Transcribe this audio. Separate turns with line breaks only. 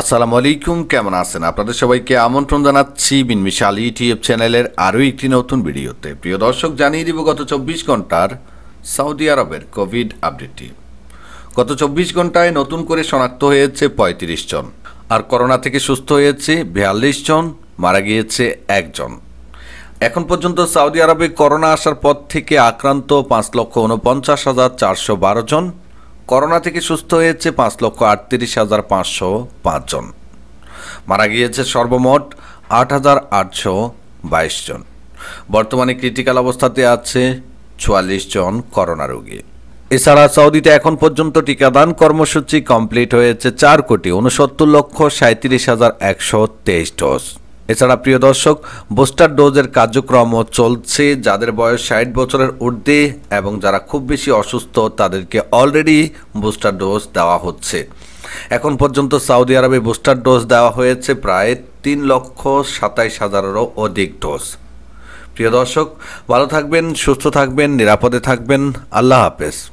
আসসালামু আলাইকুম কেমন আছেন আপনাদের সবাইকে আমন্ত্রণ জানাচ্ছি বিনমিশাল ইউটিউব চ্যানেলের আরও একটি নতুন ভিডিওতে প্রিয় দর্শক জানিয়ে দিব গত চব্বিশ ঘন্টার সৌদি আরবের কোভিড আপডেটটি গত চব্বিশ ঘন্টায় নতুন করে শনাক্ত হয়েছে পঁয়ত্রিশ জন আর করোনা থেকে সুস্থ হয়েছে বিয়াল্লিশ জন মারা গিয়েছে একজন এখন পর্যন্ত সৌদি আরবে করোনা আসার পর থেকে আক্রান্ত পাঁচ লক্ষ উনপঞ্চাশ হাজার চারশো বারো জন করোনা থেকে সুস্থ হয়েছে পাঁচ লক্ষ আটত্রিশ হাজার পাঁচশো পাঁচজন মারা গিয়েছে সর্বমোট আট হাজার আটশো বাইশ জন বর্তমানে ক্রিটিক্যাল অবস্থাতে আছে চুয়াল্লিশ জন করোনা রোগী এছাড়া সৌদিতে এখন পর্যন্ত টিকাদান কর্মসূচি কমপ্লিট হয়েছে চার কোটি উনসত্তর লক্ষ সাঁত্রিশ হাজার একশো তেইশ ডোজ এছাড়া প্রিয় দর্শক বুস্টার ডোজের কার্যক্রমও চলছে যাদের বয়স ষাট বছরের ঊর্ধ্বে এবং যারা খুব বেশি অসুস্থ তাদেরকে অলরেডি বুস্টার ডোজ দেওয়া হচ্ছে এখন পর্যন্ত সৌদি আরবে বুস্টার ডোজ দেওয়া হয়েছে প্রায় তিন লক্ষ সাতাইশ হাজারেরও অধিক ডোজ প্রিয় দর্শক ভালো থাকবেন সুস্থ থাকবেন নিরাপদে থাকবেন আল্লাহ হাফেজ